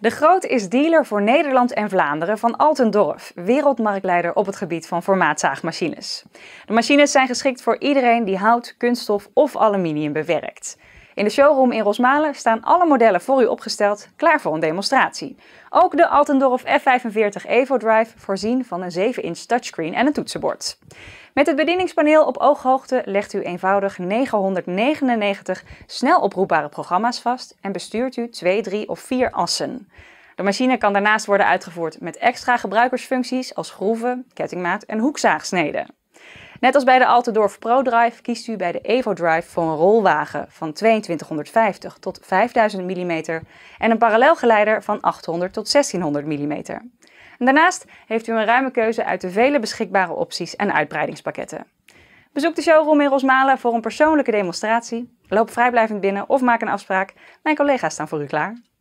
De Groot is dealer voor Nederland en Vlaanderen van Altendorf, wereldmarktleider op het gebied van formaatzaagmachines. De machines zijn geschikt voor iedereen die hout, kunststof of aluminium bewerkt. In de showroom in Rosmalen staan alle modellen voor u opgesteld, klaar voor een demonstratie. Ook de Altendorf F45 Evo Drive voorzien van een 7-inch touchscreen en een toetsenbord. Met het bedieningspaneel op ooghoogte legt u eenvoudig 999 snel oproepbare programma's vast en bestuurt u 2, 3 of 4 assen. De machine kan daarnaast worden uitgevoerd met extra gebruikersfuncties als groeven, kettingmaat en hoekzaagsneden. Net als bij de Pro Drive kiest u bij de Evo Drive voor een rolwagen van 2250 tot 5000 mm en een parallelgeleider van 800 tot 1600 mm. daarnaast heeft u een ruime keuze uit de vele beschikbare opties en uitbreidingspakketten. Bezoek de showroom in Rosmalen voor een persoonlijke demonstratie. Loop vrijblijvend binnen of maak een afspraak. Mijn collega's staan voor u klaar.